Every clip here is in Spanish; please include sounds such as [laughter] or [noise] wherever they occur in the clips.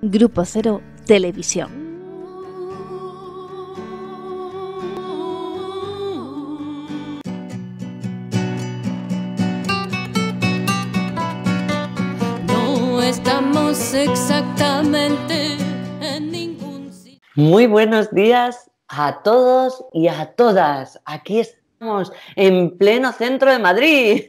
Grupo Cero Televisión. No estamos exactamente en ningún sitio. Muy buenos días a todos y a todas. Aquí estamos en pleno centro de Madrid.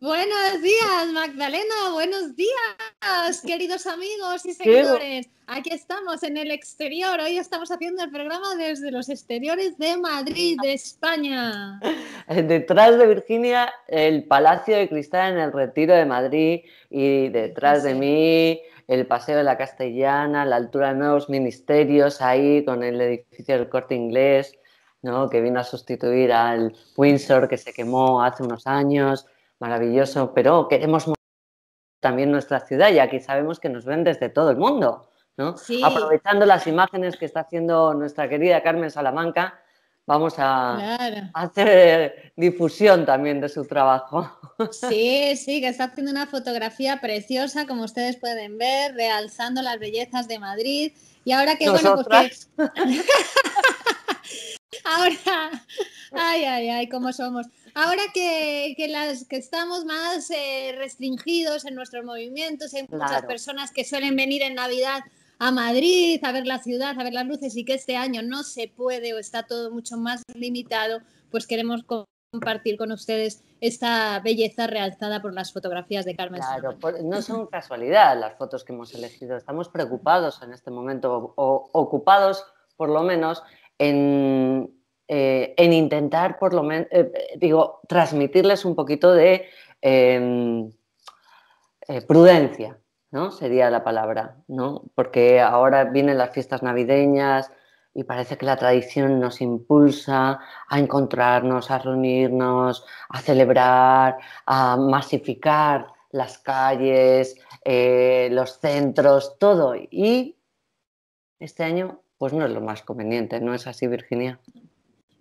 Buenos días, Magdalena. Buenos días, queridos amigos y seguidores. Aquí estamos en el exterior. Hoy estamos haciendo el programa desde los exteriores de Madrid, de España. [laughs] Detrás de Virginia, el Palacio de Cristal en el Retiro de Madrid y detrás de mí el Paseo de la Castellana, la altura de nuevos ministerios ahí con el edificio del Corte Inglés, ¿no? que vino a sustituir al Windsor que se quemó hace unos años maravilloso, pero queremos también nuestra ciudad y aquí sabemos que nos ven desde todo el mundo. ¿no? Aprovechando las imágenes que está haciendo nuestra querida Carmen Salamanca, vamos a hacer difusión también de su trabajo. Sí, sí, que está haciendo una fotografía preciosa, como ustedes pueden ver, realzando las bellezas de Madrid. Y ahora que ¿Nosotras? bueno, pues [laughs] ahora, ay, ay, ay, cómo somos ahora que, las que estamos más eh, restringidos en nuestros movimientos, hay muchas personas que suelen venir en Navidad a Madrid, a ver la ciudad, a ver las luces y que este año no se puede o está todo mucho más limitado, pues queremos compartir con ustedes esta belleza realzada por las fotografías de Carmen. Claro, pues no son casualidad las fotos que hemos elegido. Estamos preocupados en este momento o ocupados, por lo menos, en eh, en intentar, por lo menos, eh, eh, digo, transmitirles un poquito de em, prudencia, ¿no? Sería la palabra, Porque ahora vienen las fiestas navideñas y parece que la tradición nos impulsa a encontrarnos, a reunirnos, a celebrar, a masificar las calles, los centros, todo. Y este año, pues no es lo más conveniente, ¿no es así, Virginia?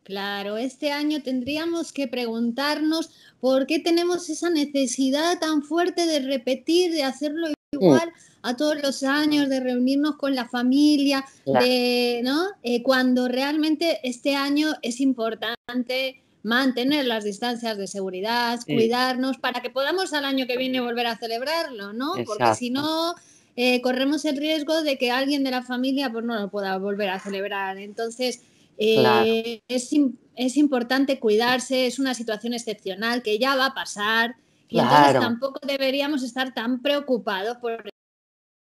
Claro, este año tendríamos que preguntarnos por qué tenemos esa necesidad tan fuerte de repetir, de hacerlo mm. igual a todos los años, de reunirnos con la familia, ¿no? Eh, cuando realmente este año es importante mantener las distancias de seguridad, cuidarnos, para que podamos al año que viene volver a celebrarlo, ¿no? Porque si no, eh, corremos el riesgo de que alguien de la familia pues, no lo pueda volver a celebrar. Entonces, eh, es, es, importante cuidarse, es una situación excepcional que ya va a pasar y entonces tampoco deberíamos estar tan preocupados por,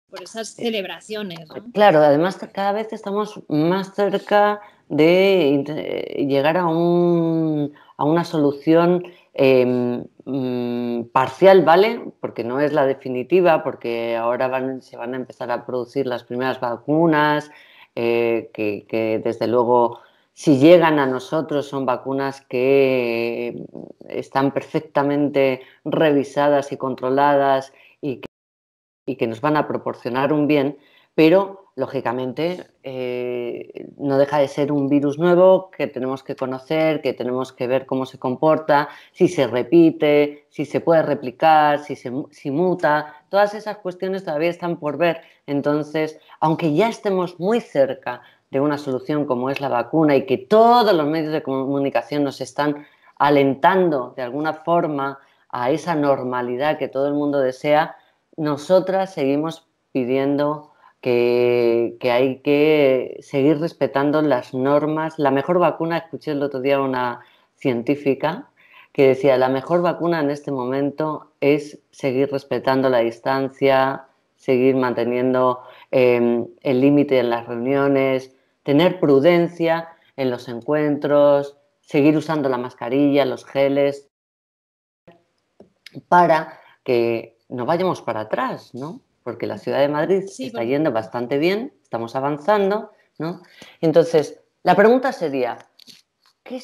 por esas eh, celebraciones. Claro, además cada vez estamos más cerca de llegar a, un, a una solución em, mm, parcial, ¿vale? Porque no es la definitiva, porque ahora se van a empezar a producir las primeras vacunas. Eh, que, desde luego si llegan a nosotros son vacunas que eh, están perfectamente revisadas y controladas y y que nos van a proporcionar un bien, pero lógicamente eh, no deja de ser un virus nuevo que tenemos que conocer, que tenemos que ver cómo se comporta, si se repite, si se puede replicar, si se si muta, todas esas cuestiones todavía están por ver. Entonces, aunque ya estemos muy cerca de una solución como es la vacuna y que todos los medios de comunicación nos están alentando de alguna forma a esa normalidad que todo el mundo desea, nosotras seguimos pidiendo que, hay que seguir respetando las normas. La mejor vacuna, escuché el otro día una científica que decía, la mejor vacuna en este momento es seguir respetando la distancia, seguir manteniendo em, el límite en las reuniones, tener prudencia en los encuentros, seguir usando la mascarilla, los geles, para que no vayamos para atrás, ¿no? porque la ciudad de Madrid se está yendo bastante bien, estamos avanzando, ¿no? Entonces, la pregunta sería, ¿qué,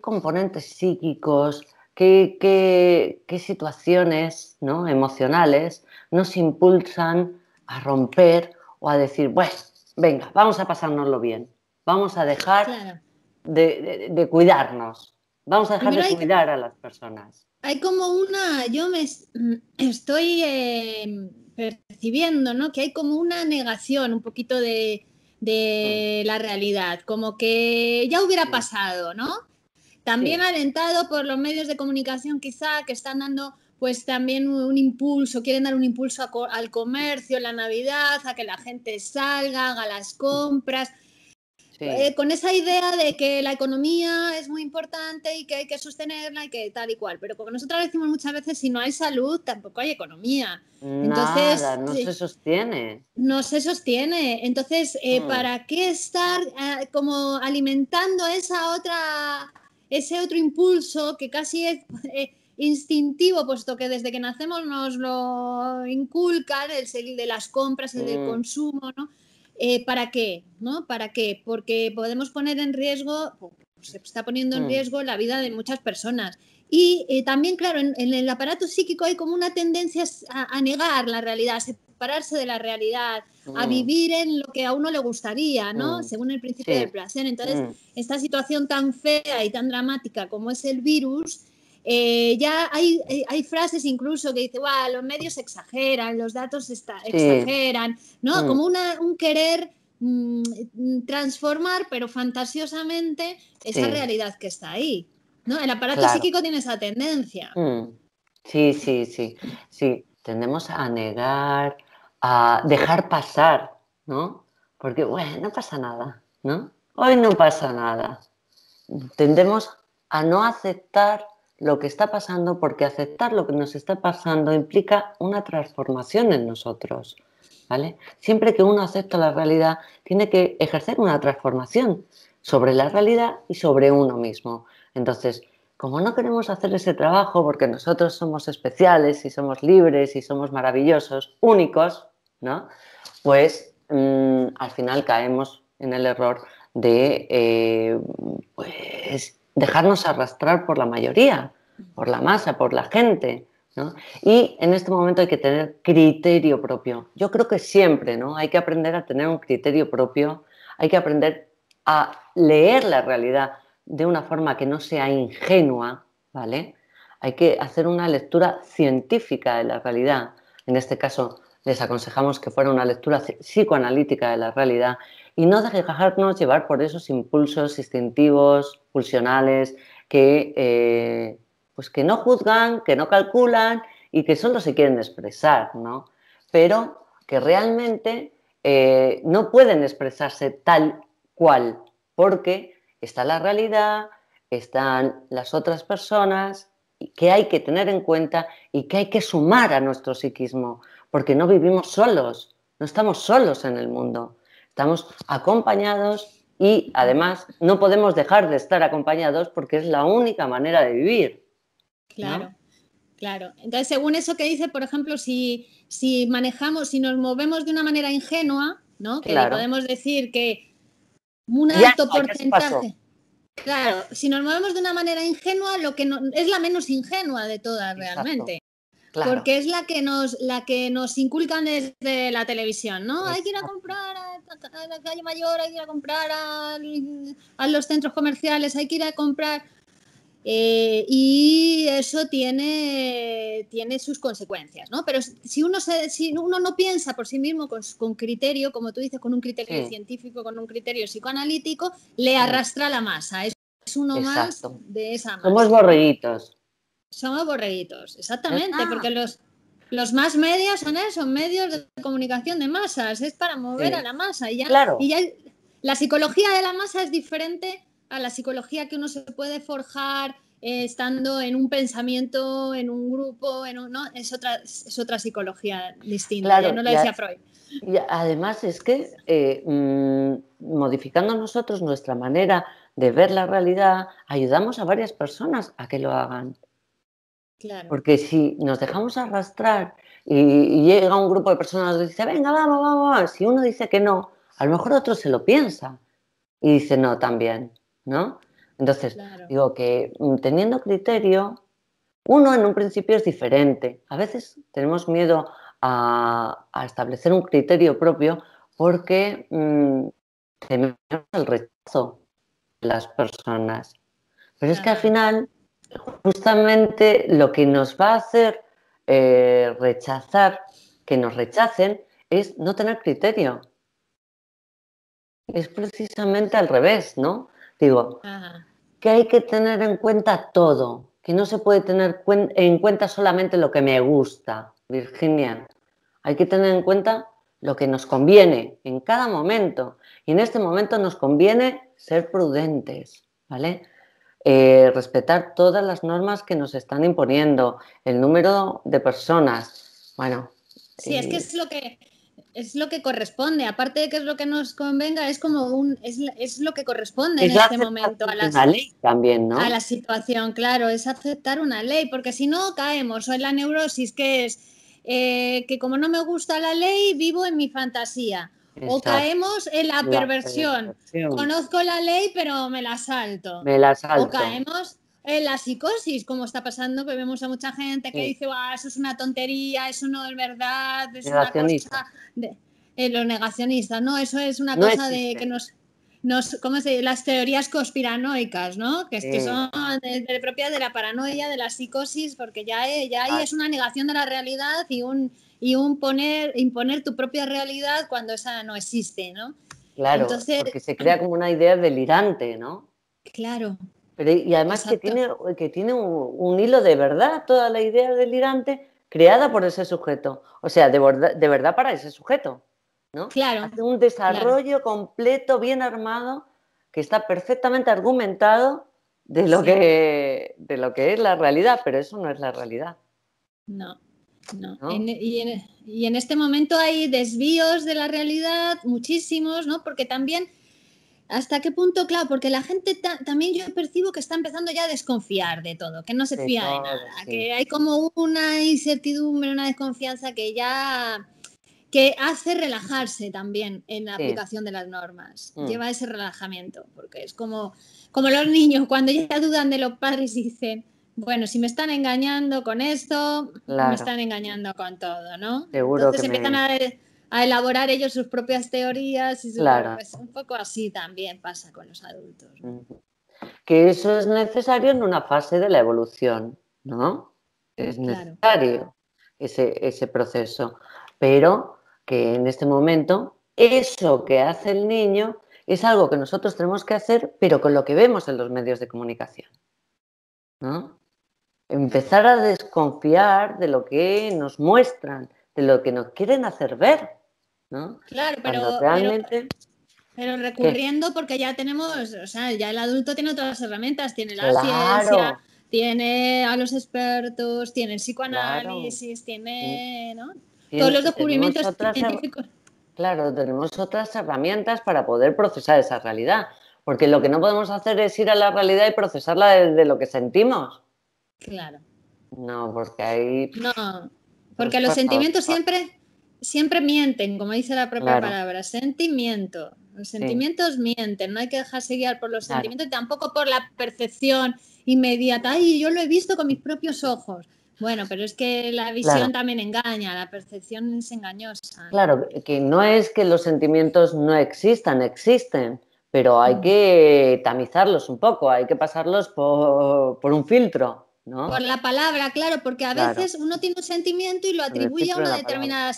componentes psíquicos, qué, situaciones ¿no? emocionales nos impulsan a romper o a decir, bueno, venga, vamos a pasárnoslo bien, vamos a dejar de, cuidarnos, vamos a dejar de cuidar a las personas? Hay como una, yo me estoy em, percibiendo, ¿no? Que hay como una negación un poquito de, ah. la realidad, como que ya hubiera pasado, ¿no? También alentado por los medios de comunicación quizá que están dando pues también un impulso, quieren dar un impulso al comercio, la Navidad, a que la gente salga, haga las compras, eh, con esa idea de que la economía es muy importante y que hay que sostenerla y que tal y cual. Pero como nosotros decimos muchas veces, si no hay salud, tampoco hay economía. Entonces, no se sostiene. No se sostiene. Entonces, eh, mm. ¿para qué estar ah, como alimentando esa otra, ese otro impulso que casi es eh, instintivo, puesto que desde que nacemos nos lo inculcan, el de las compras, el del mm. consumo, ¿no? Eh, ¿Para qué? ¿No? ¿Para qué? Porque podemos poner en riesgo, pues, se está poniendo en mm. riesgo la vida de muchas personas. Y eh, también, claro, en, el aparato psíquico hay como una tendencia a, negar la realidad, a separarse de la realidad, a mm. vivir en lo que a uno le gustaría, ¿no? Mm. Según el principio de del placer. Entonces, esta situación tan fea y tan dramática como es el virus, eh, ya eh, hay, frases incluso que dice, los medios exageran, los datos exageran, ¿no? Mm. Como un querer mm, transformar, pero fantasiosamente, esa realidad que está ahí. El aparato psíquico tiene esa tendencia. Mm. Sí, sí, sí. Sí, tendemos a negar, a dejar pasar, ¿no? Porque, bueno, no pasa nada, ¿no? Hoy no pasa nada. Tendemos a no aceptar lo que está pasando, porque aceptar lo que nos está pasando implica una transformación en nosotros. ¿vale? Siempre que uno acepta la realidad, tiene que ejercer una transformación sobre la realidad y sobre uno mismo. Entonces, como no queremos hacer ese trabajo porque nosotros somos especiales y somos libres y somos maravillosos, únicos, ¿no? Pues mm, al final caemos en el error de, eh, pues, dejarnos arrastrar por la mayoría, por la masa, por la gente. Y en este momento hay que tener criterio propio. Yo creo que siempre ¿no? hay que aprender a tener un criterio propio, hay que aprender a leer la realidad de una forma que no sea ingenua, ¿vale? Hay que hacer una lectura científica de la realidad. En este caso, les aconsejamos que fuera una lectura psicoanalítica de la realidad y no dejarnos llevar por esos impulsos instintivos, pulsionales, que, eh, pues que no juzgan, que no calculan y que solo se quieren expresar, ¿no? Pero que realmente eh, no pueden expresarse tal cual, porque está la realidad, están las otras personas que hay que tener en cuenta y que hay que sumar a nuestro psiquismo, porque no vivimos solos, no estamos solos en el mundo estamos acompañados y además no podemos dejar de estar acompañados porque es la única manera de vivir. Claro, claro. Entonces, según eso que dice, por ejemplo, si, manejamos, si nos movemos de una manera ingenua, ¿no? Que claro. podemos decir que un alto porcentaje. Claro, si nos movemos de una manera ingenua, lo que es la menos ingenua de todas realmente. Porque es la que nos la que nos inculcan desde la televisión, ¿no? Hay que ir a comprar a, la calle mayor, hay que ir a comprar a, los centros comerciales, hay que ir a comprar. Eh, y eso tiene, tiene sus consecuencias, ¿no? Pero si uno, se, si uno no piensa por sí mismo con, criterio, como tú dices, con un criterio científico, con un criterio psicoanalítico, le arrastra la masa. Es, uno más de esa masa. Somos borreguitos. Son borreguitos, exactamente, porque los, los más medios son eso, medios de comunicación de masas, es para mover a la masa. Y ya, y la psicología de la masa es diferente a la psicología que uno se puede forjar eh, estando en un pensamiento, en un grupo, en es, otra, es otra psicología distinta, no lo decía Freud. Y además es que eh, mm, modificando nosotros nuestra manera de ver la realidad, ayudamos a varias personas a que lo hagan. Porque si nos dejamos arrastrar y llega un grupo de personas y dice, venga, vamos, vamos, vamos, si uno dice que no, a lo mejor otro se lo piensa y dice no también, ¿no? Entonces, digo que mm, teniendo criterio, uno en un principio es diferente. A veces tenemos miedo a, establecer un criterio propio porque mm, tenemos el rechazo de las personas. Pero pues es que al final justamente lo que nos va a hacer eh, rechazar, que nos rechacen, es no tener criterio. Es precisamente al revés, ¿no? Digo, que hay que tener en cuenta todo, que no se puede tener en cuenta solamente lo que me gusta, Virginia. Hay que tener en cuenta lo que nos conviene en cada momento. Y en este momento nos conviene ser prudentes, ¿vale? Eh, respetar todas las normas que nos están imponiendo, el número de personas. Bueno. Sí, es que eh, es lo que es lo que corresponde, aparte de que es lo que nos convenga, es como un es, es lo que corresponde en este momento a la ley también, A la situación, claro, es aceptar una ley, porque si no caemos o en la neurosis que es eh, que como no me gusta la ley, vivo en mi fantasía. O caemos en la, perversión. Conozco la ley, pero me la salto. Me la salto. O caemos en la psicosis, como está pasando, que vemos a mucha gente que dice, eso es una tontería, eso no es verdad, es una cosa eh, no, eso es una cosa de que nos, nos ¿cómo se dice? las teorías conspiranoicas, ¿no? Que, son de, de, propias de la paranoia, de la psicosis, porque ya, eh, ya ahí ah. es una negación de la realidad y un y un poner, imponer tu propia realidad cuando esa no existe, ¿no? Claro, porque se crea como una idea delirante, ¿no? Claro. Pero, y además que tiene, que tiene un, hilo de verdad, toda la idea delirante creada por ese sujeto, o sea, de, verdad, para ese sujeto, ¿no? Claro. Hace un desarrollo completo, bien armado, que está perfectamente argumentado de lo, que, de lo que es la realidad, pero eso no es la realidad. No, no. y, en, este momento hay desvíos de la realidad, muchísimos, ¿no? Porque también, ¿hasta qué punto? Claro, porque la gente también yo percibo que está empezando ya a desconfiar de todo, que no se fía de nada, que hay como una incertidumbre, una desconfianza que ya que hace relajarse también en la aplicación de las normas. Mm. Lleva ese relajamiento, porque es como, como los niños, cuando ya dudan de los padres [laughs] dicen, bueno, si me están engañando con esto, me están engañando con todo, ¿no? Entonces empiezan e, a, elaborar ellos sus propias teorías y claro. pues, un poco así también pasa con los adultos. Que eso es necesario en una fase de la evolución, ¿no? Es necesario ese, ese proceso, pero que en este momento eso que hace el niño es algo que nosotros tenemos que hacer, pero con lo que vemos en los medios de comunicación. ¿no? empezar a desconfiar de lo que nos muestran, de lo que nos quieren hacer ver, ¿no? Claro, pero recurriendo porque ya tenemos, o sea, ya el adulto tiene todas las herramientas, tiene la ciencia, tiene a los expertos, tiene el psicoanálisis, tiene, mm. ¿no? Todos los descubrimientos científicos. Claro, tenemos otras herramientas para poder procesar esa realidad, porque lo que no podemos hacer es ir a la realidad y procesarla desde lo que sentimos. Claro. No, porque ahí... No, porque pues los sentimientos siempre, siempre mienten, como dice la propia palabra, sentimiento. Los sentimientos mienten, no hay que dejarse guiar por los sentimientos y tampoco por la percepción inmediata. Ay, yo lo he visto con mis propios ojos. Bueno, pero es que la visión también engaña, la percepción es engañosa. Claro, que no es que los sentimientos no existan, existen, pero hay mm. que tamizarlos un poco, hay que pasarlos por un filtro. Por la palabra, claro, porque a veces uno tiene un sentimiento y lo atribuye a una determinada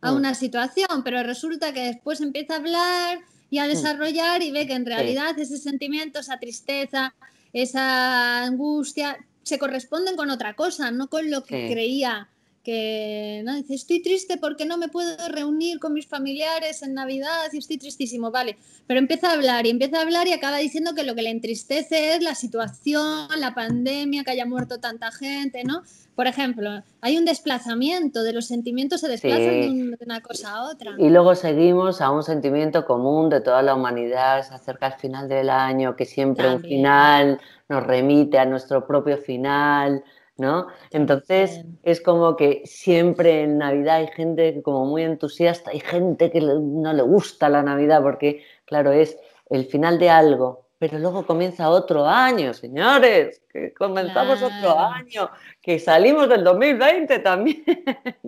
a mm. una situación, pero resulta que después empieza a hablar y a mm. desarrollar y ve que en realidad ese sentimiento, esa tristeza, esa angustia, se corresponden con otra cosa, no con lo que creía que no dice, estoy triste porque no me puedo reunir con mis familiares en Navidad y estoy tristísimo, vale, pero empieza a hablar y empieza a hablar y acaba diciendo que lo que le entristece es la situación, la pandemia, que haya muerto tanta gente, ¿no? Por ejemplo, hay un desplazamiento de los sentimientos, se desplazan de, una cosa a otra. Y luego seguimos a un sentimiento común de toda la humanidad, se acerca al final del año, que siempre un final nos remite a nuestro propio final ¿no? Entonces es como que siempre en Navidad hay gente como muy entusiasta, hay gente que no le gusta la Navidad porque, claro, es el final de algo, pero luego comienza otro año, señores, que comenzamos otro año, que salimos del 2020 también.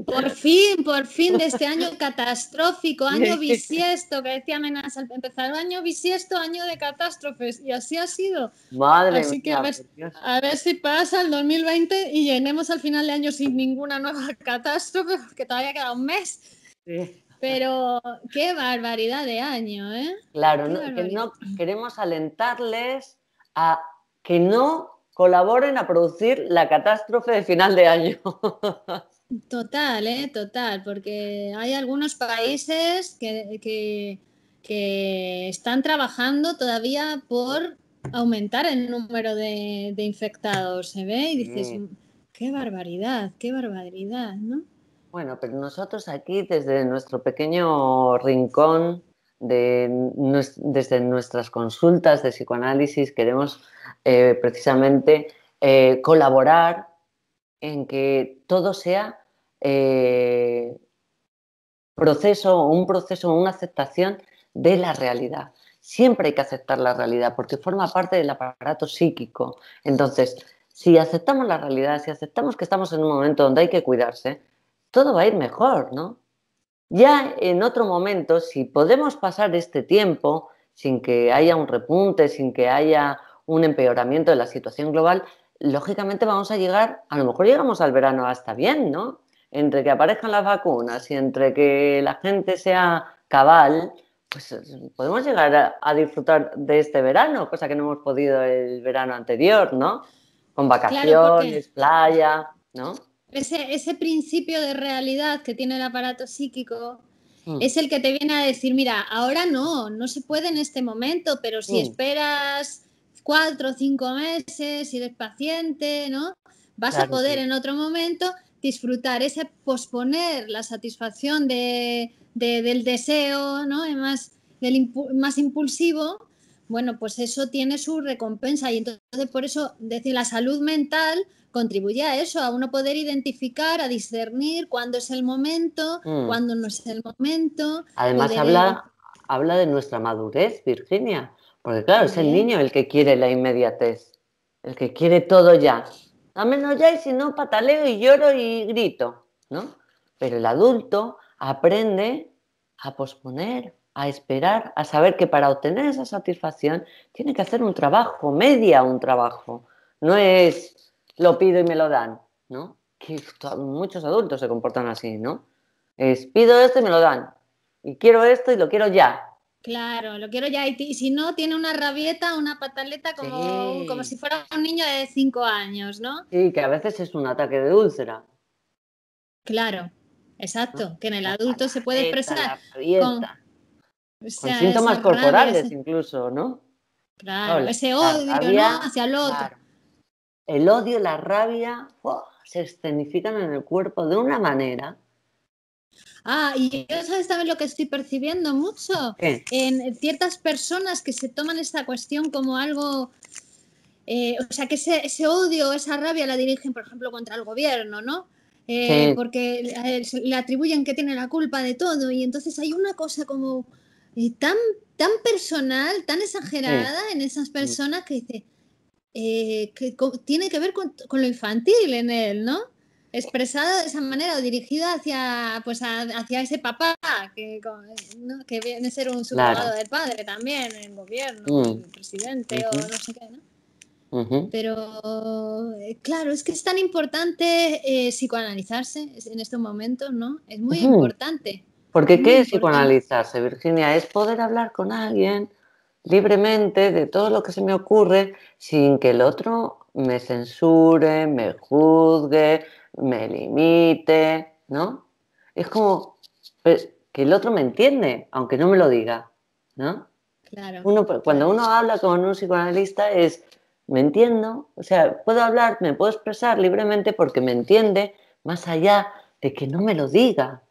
Por fin, por fin, de este año [laughs] catastrófico, año bisiesto, que decía amenaza al empezar el año bisiesto, año de catástrofes, y así ha sido. Madre así que a ver, a ver, si pasa el 2020 y llenemos al final de año sin ninguna nueva [laughs] catástrofe, que todavía queda un mes. Sí. Pero qué barbaridad de año, ¿eh? Claro, no, queremos alentarles a que no colaboren a producir la catástrofe de final de año. [laughs] Total, ¿eh? total, porque hay algunos países que, están trabajando todavía por aumentar el número de, infectados, ¿se ve? Y dices, mm. Mm, qué barbaridad, qué barbaridad, ¿no? Bueno, pero nosotros aquí desde nuestro pequeño rincón, de, desde nuestras consultas de psicoanálisis, queremos eh, precisamente eh, colaborar en que todo sea eh, proceso, un proceso, una aceptación de la realidad. Siempre hay que aceptar la realidad porque forma parte del aparato psíquico. Entonces, si aceptamos la realidad, si aceptamos que estamos en un momento donde hay que cuidarse, todo va a ir mejor, ¿no? Ya en otro momento, si podemos pasar este tiempo sin que haya un repunte, sin que haya un empeoramiento de la situación global, lógicamente vamos a llegar, a lo mejor llegamos al verano hasta bien, ¿no? Entre que aparezcan las vacunas y entre que la gente sea cabal, pues podemos llegar a, disfrutar de este verano, cosa que no hemos podido el verano anterior, ¿no? Con vacaciones, playa, ¿no? ese, ese principio de realidad que tiene el aparato psíquico mm. es el que te viene a decir, mira, ahora no, no se puede en este momento, pero si mm. esperas cuatro o cinco meses, si eres paciente, ¿no? Vas a poder en otro momento disfrutar, ese posponer la satisfacción del deseo, ¿no? más impulsivo, bueno, pues eso tiene su recompensa y entonces por eso decir la salud mental contribuye a eso, a uno poder identificar, a discernir cuándo es el momento, mm. cuándo no es el momento. Además habla, habla de nuestra madurez, Virginia, porque claro, es el niño el que quiere la inmediatez, el que quiere todo ya. a menos ya y si no pataleo y lloro y grito, ¿no? Pero el adulto aprende a posponer, a esperar, a saber que para obtener esa satisfacción tiene que hacer un trabajo, media un trabajo. No es lo pido y me lo dan, ¿no? Que muchos adultos se comportan así, ¿no? Es pido esto y me lo dan. Y quiero esto y lo quiero ya. Claro, lo quiero ya. Y, si no, tiene una rabieta, una pataleta como, como si fuera un niño de cinco años, ¿no? Sí, que a veces es un ataque de úlcera. Claro, exacto. Que en el adulto se puede expresar con síntomas corporales incluso, ¿no? Claro, ese odio ¿no? hacia el otro. El odio, la rabia, ¡oh! se escenifican en el cuerpo de una manera. Ah, y yo sabes también lo que estoy percibiendo mucho ¿Qué? en ciertas personas que se toman esta cuestión como algo eh, o sea, que ese, odio, esa rabia la dirigen, por ejemplo, contra el gobierno, ¿no? Eh, porque le atribuyen que tiene la culpa de todo y entonces hay una cosa como tan, tan personal, tan exagerada en esas personas que dice, eh, que tiene que ver con, lo infantil en él, ¿no? Expresado de esa manera o dirigido hacia, pues, hacia ese papá que, que, viene a ser un subordinado de del padre también, el gobierno, mm. presidente o no sé qué, ¿no? Pero eh, claro, es que es tan importante eh, psicoanalizarse en estos momentos, ¿no? Es muy importante porque ¿qué es psicoanalizarse, Virginia? Es poder hablar con alguien libremente de todo lo que se me ocurre sin que el otro me censure, me juzgue, me limite, ¿no? Es como pues, que el otro me entiende, aunque no me lo diga, ¿no? Claro. Uno, pues, cuando uno habla con un psicoanalista es, me entiendo, o sea, puedo hablar, me puedo expresar libremente porque me entiende, más allá de que no me lo diga,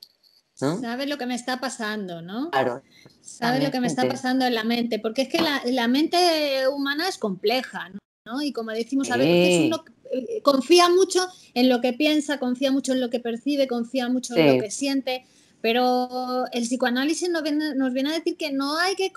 sabes Sabe lo que me está pasando, ¿no? Claro. Sabe lo que me está pasando en la mente, porque es que la, mente humana es compleja, ¿no? Y como decimos, a veces uno eh, confía mucho en lo que piensa, confía mucho en lo que percibe, confía mucho en lo que siente, pero el psicoanálisis nos viene, nos viene a decir que no hay que,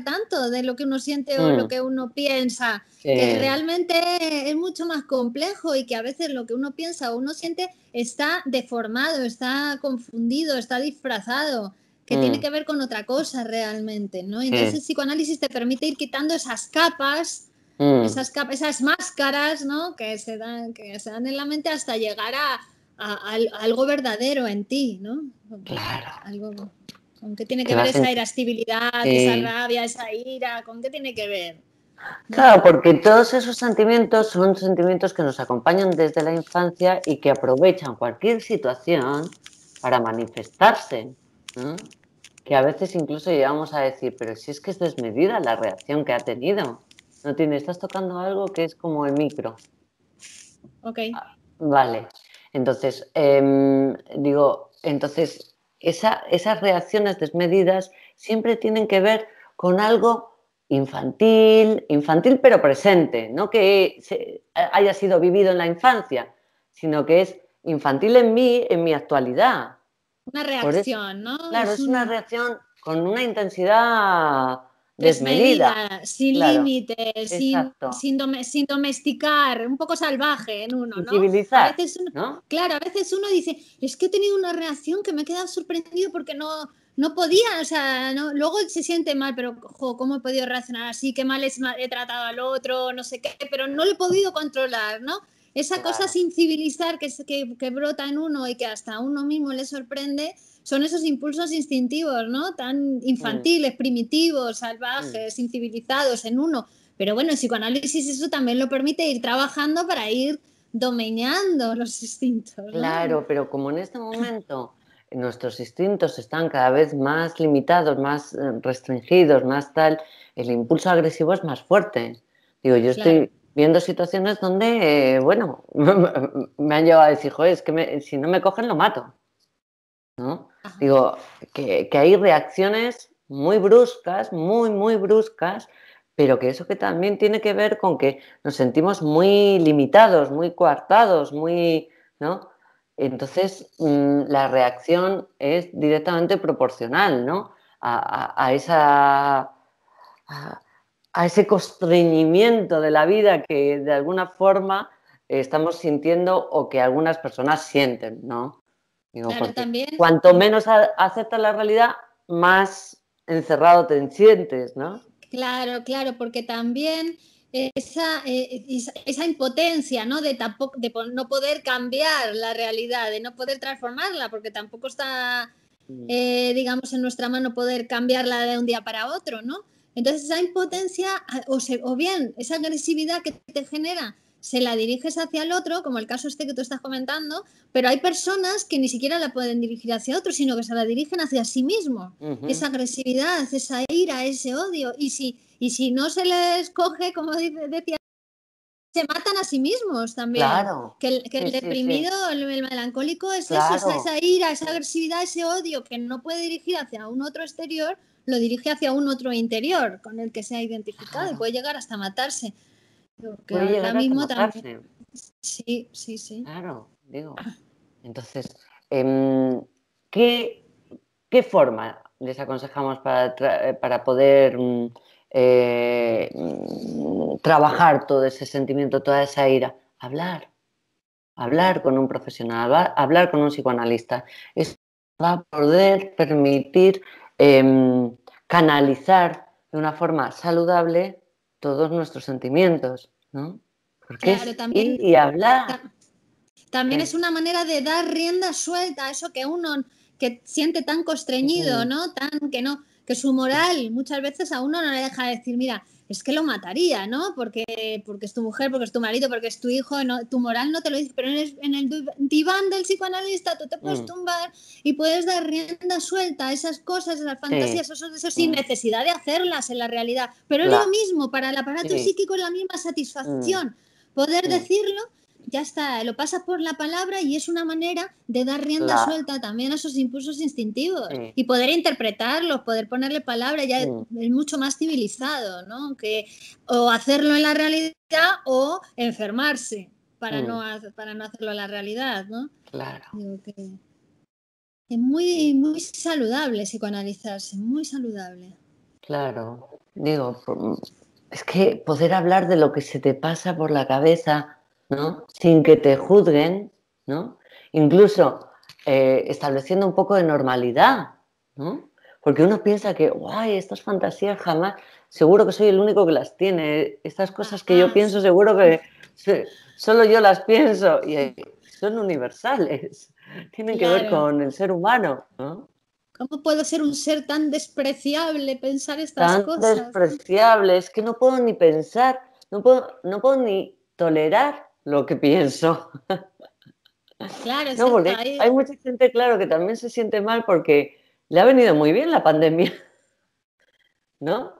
tanto de lo que uno siente o lo mm. que uno piensa, que eh, realmente es mucho más complejo y que a veces lo que uno piensa o uno siente está deformado, está confundido, está disfrazado, que tiene mm. que ver con otra cosa realmente, ¿no? Entonces el psicoanálisis te permite ir quitando esas capas, mm. esas capas, esas máscaras, ¿no? Que se dan, que se dan en la mente hasta llegar a, algo verdadero en ti, ¿no? Claro. Algo ¿Con qué tiene que ver esa irascibilidad, esa eh, rabia, esa ira? ¿Con qué tiene que ver? Claro, porque todos esos sentimientos son sentimientos que nos acompañan desde la infancia y que aprovechan cualquier situación para manifestarse. Que a veces incluso llegamos a decir, pero si es que es desmedida la reacción que ha tenido. No tiene, estás tocando algo que es como el micro. Ok. Ah, vale. Entonces, em, digo, entonces esas reacciones desmedidas siempre tienen que ver con algo infantil, infantil pero presente, no que haya sido vivido en la infancia, sino que es infantil en mí, en mi actualidad. Una reacción, ¿no? Claro, es, una reacción con una intensidad desmedida, sin límites, sin, domesticar, un poco salvaje en uno, ¿no? ¿no? Claro, a veces uno dice, es que he tenido una reacción que me he quedado sorprendido porque no, no podía, o sea, luego se siente mal, pero jo, ¿cómo he podido reaccionar así? ¿Qué mal he tratado al otro? No sé qué, pero no lo he podido controlar, ¿no? Esa cosa sin civilizar que, que, que brota en uno y que hasta a uno mismo le sorprende, son esos impulsos instintivos, ¿no? Tan infantiles, primitivos, salvajes, mm. incivilizados en uno. Pero bueno, el psicoanálisis eso también lo permite ir trabajando para ir domeñando los instintos. Claro, pero como en este momento nuestros instintos están cada vez más limitados, más eh, restringidos, más tal, el impulso agresivo es más fuerte. Digo, yo estoy viendo situaciones donde, eh, bueno, [laughs] me han llevado a decir, joder, es que si no me cogen lo mato. ¿no? Digo, que, hay reacciones muy bruscas, muy, muy bruscas, pero que eso que también tiene que ver con que nos sentimos muy limitados, muy coartados, muy, ¿no? Entonces, mm, la reacción es directamente proporcional, ¿no? A, A, a ese constreñimiento de la vida que de alguna forma estamos sintiendo o que algunas personas sienten, ¿no? también. Cuanto menos aceptas la realidad, más encerrado te sientes, ¿no? Claro, claro, porque también esa, eh, impotencia, ¿no? De, tampoco, de no poder cambiar la realidad, de no poder transformarla, porque tampoco está, mm. eh, digamos, en nuestra mano poder cambiarla de un día para otro, ¿no? Entonces esa impotencia ah, o bien esa agresividad que te genera se la diriges hacia el otro, como el caso este que tú estás comentando, pero hay personas que ni siquiera la pueden dirigir hacia otro, sino que se la dirigen hacia sí mismo. Esa agresividad, esa ira, ese odio. Y si, y si no se les coge, como decía, se matan a sí mismos también. Claro. Que el, deprimido, El, melancólico es eso, esa, ira, esa agresividad, ese odio que no puede dirigir hacia un otro exterior, lo dirige hacia un otro interior con el que se ha identificado y puede llegar hasta matarse lo Puede mismo también. Sí, sí, sí. Claro, digo. Ah. Entonces, em, ¿qué, forma les aconsejamos para, poder mm, eh, trabajar todo ese sentimiento, toda esa ira? Hablar. Hablar con un profesional, hablar con un psicoanalista. Eso va a poder permitir em, canalizar de una forma saludable todos nuestros sentimientos, ¿no? también, y hablar. También es una manera de dar rienda suelta a eso que uno que siente tan constreñido, ¿no? Tan que no, que su moral muchas veces a uno no le deja decir, mira, es que lo mataría, ¿no? Porque, porque es tu mujer, porque es tu marido, porque es tu hijo, tu moral no te lo dice, pero en el, diván del psicoanalista tú te puedes mm. tumbar y puedes dar rienda suelta a esas cosas, a esas mm. fantasías, esos de sin mm. necesidad de hacerlas en la realidad. Pero es lo mismo, para el aparato psíquico es la misma satisfacción. Poder decirlo ya está, lo pasas por la palabra y es una manera de dar rienda suelta también a esos impulsos instintivos y poder interpretarlos, poder ponerle palabra, ya es mucho más civilizado, ¿no? Que o hacerlo en la realidad o enfermarse para, no, para no hacerlo en la realidad, ¿no? Claro. es muy, muy saludable psicoanalizarse, muy saludable. Claro, digo, es que poder hablar de lo que se te pasa por la cabeza sin que te juzguen, ¿no? Incluso eh, estableciendo un poco de normalidad, ¿no? Porque uno piensa que, guay, estas fantasías jamás, seguro que soy el único que las tiene, estas cosas que yo pienso, seguro que solo yo las pienso, y eh, son universales, tienen que ver con el ser humano, ¿no? ¿Cómo puedo ser un ser tan despreciable pensar estas cosas? Despreciable, es que no puedo ni pensar, no puedo, no puedo ni tolerar lo que pienso. Claro, hay... mucha gente, claro, que también se siente mal porque le ha venido muy bien la pandemia, [laughs] ¿no?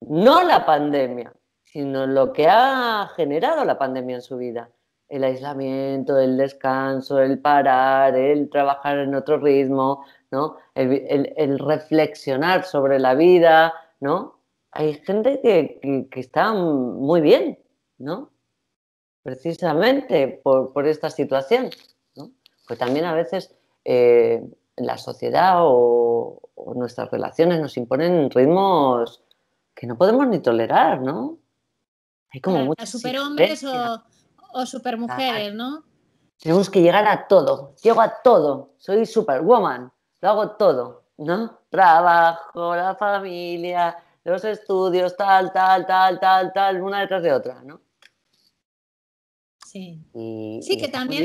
No la pandemia, sino lo que ha generado la pandemia en su vida. El aislamiento, el descanso, el parar, el trabajar en otro ritmo, ¿no? El, reflexionar sobre la vida, ¿no? Hay gente que, que está muy bien, ¿no? precisamente por, esta situación. ¿no? Pues también a veces eh, la sociedad o, nuestras relaciones nos imponen ritmos que no podemos ni tolerar, ¿no? Hay como claro, superhombres o, o, supermujeres, ¿no? Tenemos que llegar a todo, llego a todo, soy superwoman, lo hago todo, ¿no? Trabajo, la familia, los estudios, tal, tal, tal, tal, tal, una detrás de otra, ¿no? Sí, sí que, también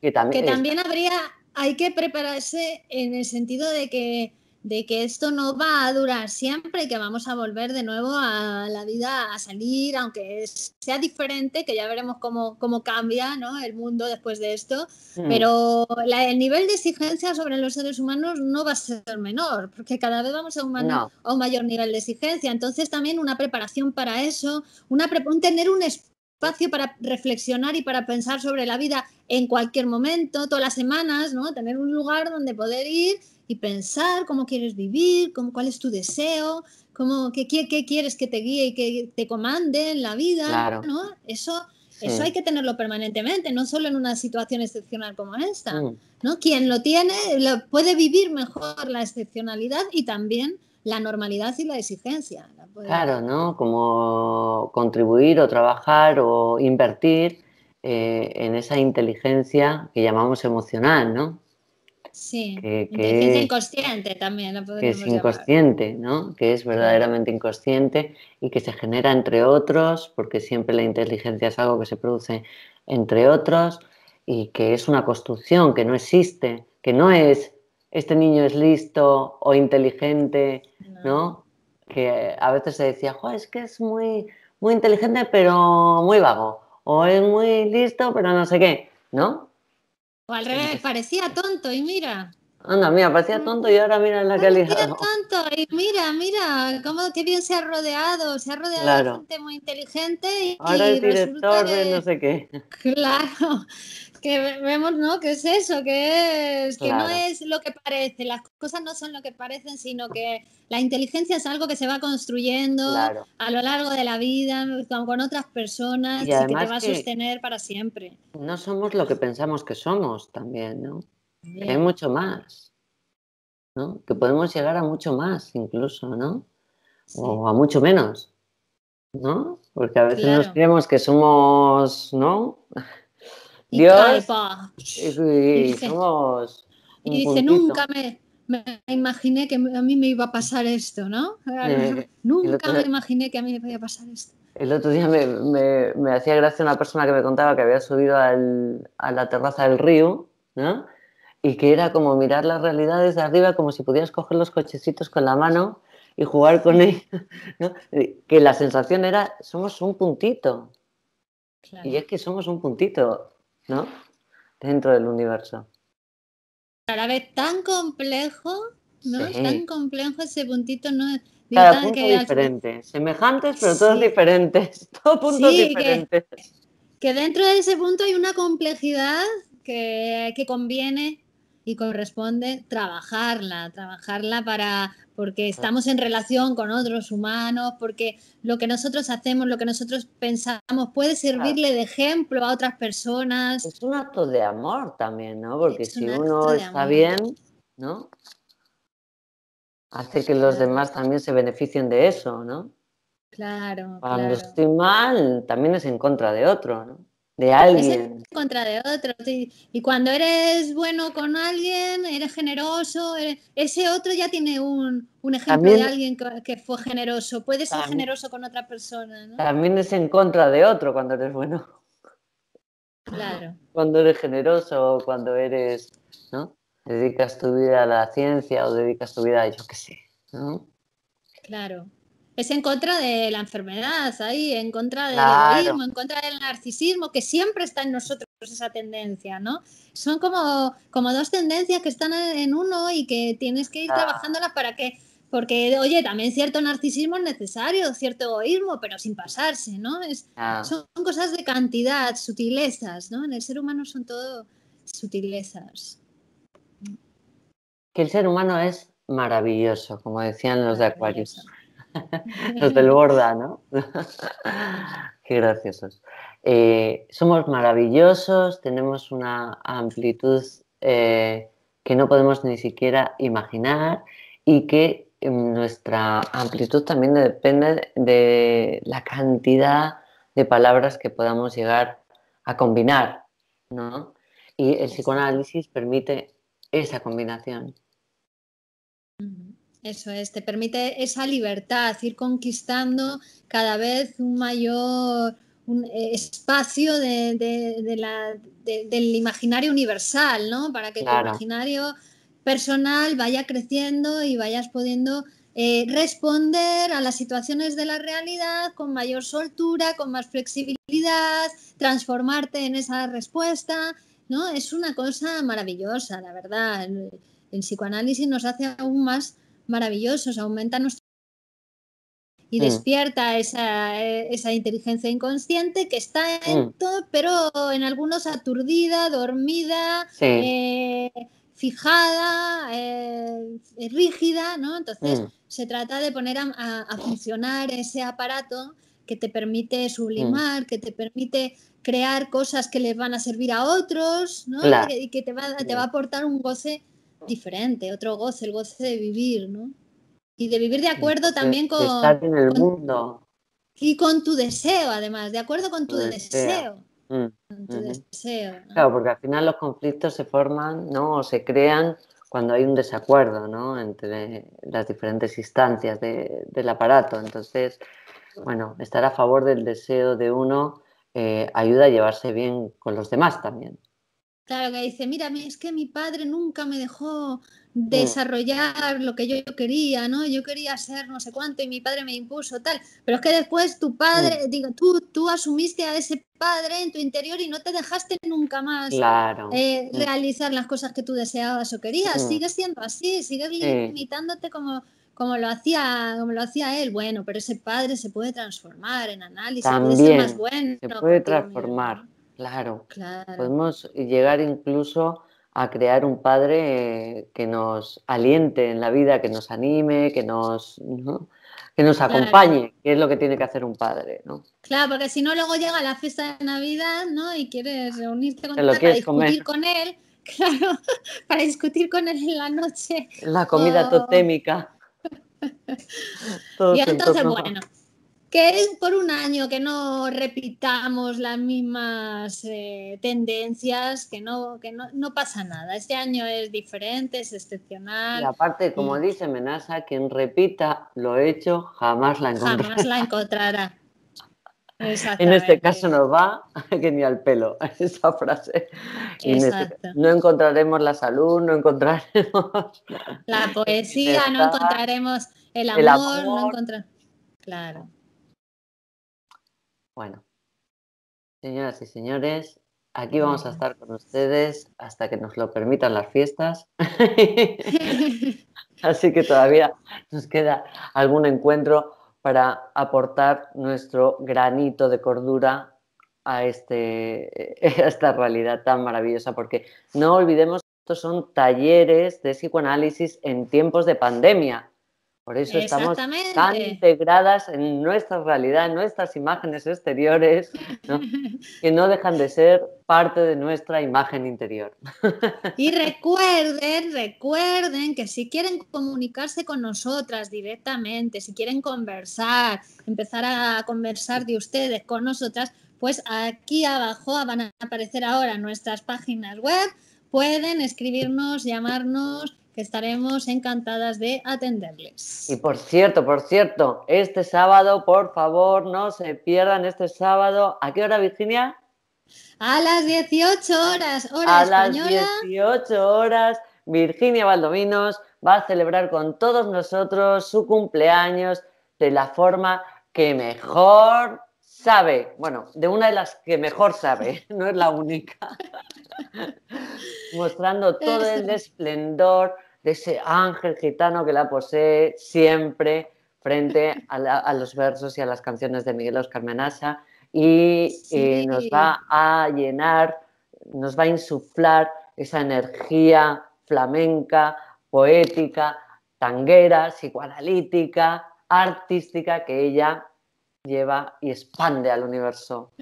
que, también habría, hay que prepararse en el sentido de que, de que esto no va a durar siempre, y que vamos a volver de nuevo a la vida, a salir, aunque sea diferente, que ya veremos cómo, cambia el mundo después de esto, mm. pero el nivel de exigencia sobre los seres humanos no va a ser menor, porque cada vez vamos a un, un mayor nivel de exigencia, entonces también una preparación para eso, una, tener un espacio para reflexionar y para pensar sobre la vida en cualquier momento, todas las semanas, ¿no? Tener un lugar donde poder ir y pensar cómo quieres vivir, cómo, cuál es tu deseo, cómo, qué, quieres que te guíe y que te comande en la vida, ¿no? Eso, eso hay que tenerlo permanentemente, no solo en una situación excepcional como esta, mm. ¿no? Quien lo tiene lo, puede vivir mejor la excepcionalidad y también la normalidad y la exigencia. Claro, ¿no? Como contribuir o trabajar o invertir eh, en esa inteligencia que llamamos emocional, ¿no? Sí, que, es inconsciente también. que es inconsciente, ¿no? Que es verdaderamente inconsciente y que se genera entre otros, porque siempre la inteligencia es algo que se produce entre otros y que es una construcción que no existe, que no es este niño es listo o inteligente, ¿no? Que a veces se decía, jo, es que es muy, muy inteligente pero muy vago, o es muy listo pero no sé qué, ¿no? O al revés, parecía tonto y mira. Anda, mira, parecía mm. tonto y ahora mira en la calidad. Parecía [laughs] tonto y mira, mira, cómo qué bien se ha rodeado, se ha rodeado de gente muy inteligente y ahora y director de no sé qué. [laughs] Claro que vemos, ¿no? Que es eso, que, es, que no es lo que parece, las cosas no son lo que parecen, sino que la inteligencia es algo que se va construyendo a lo largo de la vida, con otras personas, y, que te va a sostener para siempre. No somos lo que pensamos que somos también, ¿no? Que hay mucho más, ¿no? Que podemos llegar a mucho más incluso, ¿no? O a mucho menos, ¿no? Porque a veces nos creemos que somos, ¿no? Dios, dice, somos dice nunca me, imaginé que a mí me iba a pasar esto, ¿no? nunca me imaginé que a mí me iba a pasar esto. El otro día me, hacía gracia una persona que me contaba que había subido a la terraza del río, ¿no? Y que era como mirar las realidades desde arriba, como si pudieras coger los cochecitos con la mano y jugar con ellos, [laughs] Que la sensación era, somos un puntito. Y es que somos un puntito. ¿no? Dentro del universo. a la vez tan complejo, ¿no? Tan complejo ese puntito, ¿no? Cada punto diferente. Semejantes, pero todos diferentes. [laughs] Todos puntos diferentes. Que, dentro de ese punto hay una complejidad que, que conviene y corresponde trabajarla, trabajarla para, porque estamos en relación con otros humanos, porque lo que nosotros hacemos, lo que nosotros pensamos puede servirle de ejemplo a otras personas. Es un acto de amor también, ¿no? Porque si uno está bien, ¿no? Hace que los demás también se beneficien de eso, ¿no? Claro. Cuando estoy mal, también es en contra de otro, ¿no? de alguien. Es contra de otro. Y cuando eres bueno con alguien, eres generoso, ese otro ya tiene un, ejemplo de alguien que, fue generoso. Puedes ser generoso con otra persona. También es en contra de otro cuando eres bueno. Claro. [laughs] Cuando eres generoso, cuando eres, ¿no? Dedicas tu vida a la ciencia o dedicas tu vida a yo que sé, ¿no? Claro. Es en contra de la enfermedad, ahí, en contra del egoísmo, en contra del narcisismo, que siempre está en nosotros esa tendencia, ¿no? Son como, como dos tendencias que están en uno y que tienes que ir trabajándolas para que porque, oye, también cierto narcisismo es necesario, cierto egoísmo, pero sin pasarse, ¿no? Son cosas de cantidad, sutilezas, ¿no? En el ser humano son todo sutilezas. Que el ser humano es maravilloso, como decían los de Aquarius. [laughs] los del Borda, ¿no? [laughs] Qué graciosos. Eh, somos maravillosos, tenemos una amplitud eh, que no podemos ni siquiera imaginar y que mm, nuestra amplitud también depende de la cantidad de palabras que podamos llegar a combinar, ¿no? Y el psicoanálisis permite esa combinación. Eso es, te permite esa libertad, ir conquistando cada vez un mayor un eh, espacio del imaginario universal, ¿no? Para que el tu imaginario personal vaya creciendo y vayas pudiendo eh, responder a las situaciones de la realidad con mayor soltura, con más flexibilidad, transformarte en esa respuesta, ¿no? Es una cosa maravillosa, la verdad. el psicoanálisis nos hace aún más maravillosos, aumenta nuestro... Y mm. despierta esa, esa, inteligencia inconsciente que está en mm. todo, pero en algunos aturdida, dormida, eh, fijada, eh, eh, rígida, ¿no? Entonces mm. se trata de poner a, funcionar ese aparato que te permite sublimar, que te permite crear cosas que les van a servir a otros, ¿no? Y, que, te, va, te va a aportar un goce diferente, otro goce, el goce de vivir, ¿no? Y de vivir de acuerdo también con... estar en el mundo. Y con tu deseo, además, de acuerdo con tu, deseo. Mm, claro, porque al final los conflictos se forman, ¿no? O se crean cuando hay un desacuerdo, ¿no? Entre las diferentes instancias del aparato. Entonces, bueno, estar a favor del deseo de uno eh, ayuda a llevarse bien con los demás también. Claro, que dice, mira, es que mi padre nunca me dejó mm. desarrollar lo que yo quería, ¿no? Yo quería ser no sé cuánto y mi padre me impuso tal. Pero es que después tu padre, mm. digo, tú, tú asumiste a ese padre en tu interior y no te dejaste nunca más eh, mm. realizar las cosas que tú deseabas o querías. Sigue siendo así, sigue limitándote como, como lo hacía como lo hacía él bueno pero ese padre se puede transformar en análisis bueno se puede transformar Claro. Podemos llegar incluso a crear un padre eh, que nos aliente en la vida, que nos anime, que nos, que nos acompañe, que es lo que tiene que hacer un padre, ¿no? Claro, porque si no luego llega la fiesta de Navidad, ¿no? Y quieres reunirte con él para discutir con él, [laughs] claro, para discutir con él en la noche. La comida totémica. [laughs] y entonces, bueno, que es por un año que no repitamos las mismas eh, tendencias, que no, que no, pasa nada. Este año es diferente, es excepcional. Y aparte, como dice Menasa, quien repita lo hecho jamás la encontrará. Jamás la encontrará. [laughs] En este caso nos va [laughs] que ni al pelo [laughs] esa frase. Este no encontraremos la salud, no encontraremos la poesía, no encontraremos el amor, no encontraremos... Claro. Bueno, señoras y señores, aquí vamos a estar con ustedes hasta que nos lo permitan las fiestas. [laughs] Así que todavía nos queda algún encuentro para aportar nuestro granito de cordura a, este, [laughs] esta realidad tan maravillosa, porque no olvidemos, que estos son talleres de psicoanálisis en tiempos de pandemia. Por eso estamos tan integradas en nuestra realidad, en nuestras imágenes exteriores, [laughs] que no dejan de ser parte de nuestra imagen interior. Y [laughs] recuerden, recuerden que si quieren comunicarse con nosotras directamente, si quieren conversar, empezar a conversar de ustedes con nosotras, pues aquí abajo van a aparecer ahora nuestras páginas web, pueden escribirnos, llamarnos estaremos encantadas de atenderles. Y por cierto, por cierto, este sábado, por favor, no se pierdan este sábado. ¿A qué hora, Virginia? A las 18 horas, hora A las 18 horas, Virginia Valdominos va a celebrar con todos nosotros su cumpleaños de la forma que mejor sabe, bueno, de una de las que mejor sabe, [laughs] no es la única, [laughs] mostrando todo el esplendor de ese ángel gitano que la posee siempre frente a, los versos y a las canciones de Miguel Oscar Menasa y eh, nos va a llenar, nos va a insuflar esa energía flamenca, poética, tanguera, psicoanalítica, artística que ella lleva y expande al universo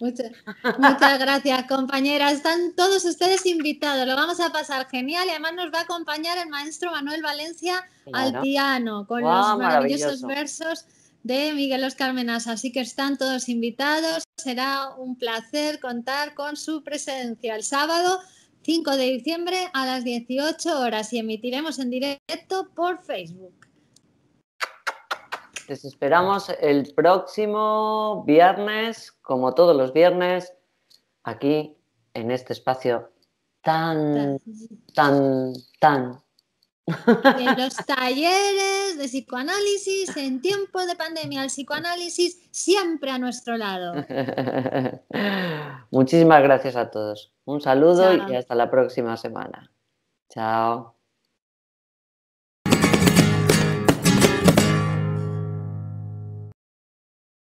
Muchas, gracias, compañeras, Están todos ustedes invitados. Lo vamos a pasar genial y además nos va a acompañar el maestro Manuel Valencia al piano con los maravillosos versos de Miguel Oscar Carmenas, Así que están todos invitados. Será un placer contar con su presencia el sábado 5 de diciembre a las 18 horas y emitiremos en directo por Facebook. Les esperamos el próximo viernes, como todos los viernes, aquí en este espacio tan, tan, tan. En los talleres de psicoanálisis, en tiempos de pandemia, el psicoanálisis siempre a nuestro lado. [laughs] Muchísimas gracias a todos. Un saludo y hasta la próxima semana. Chao.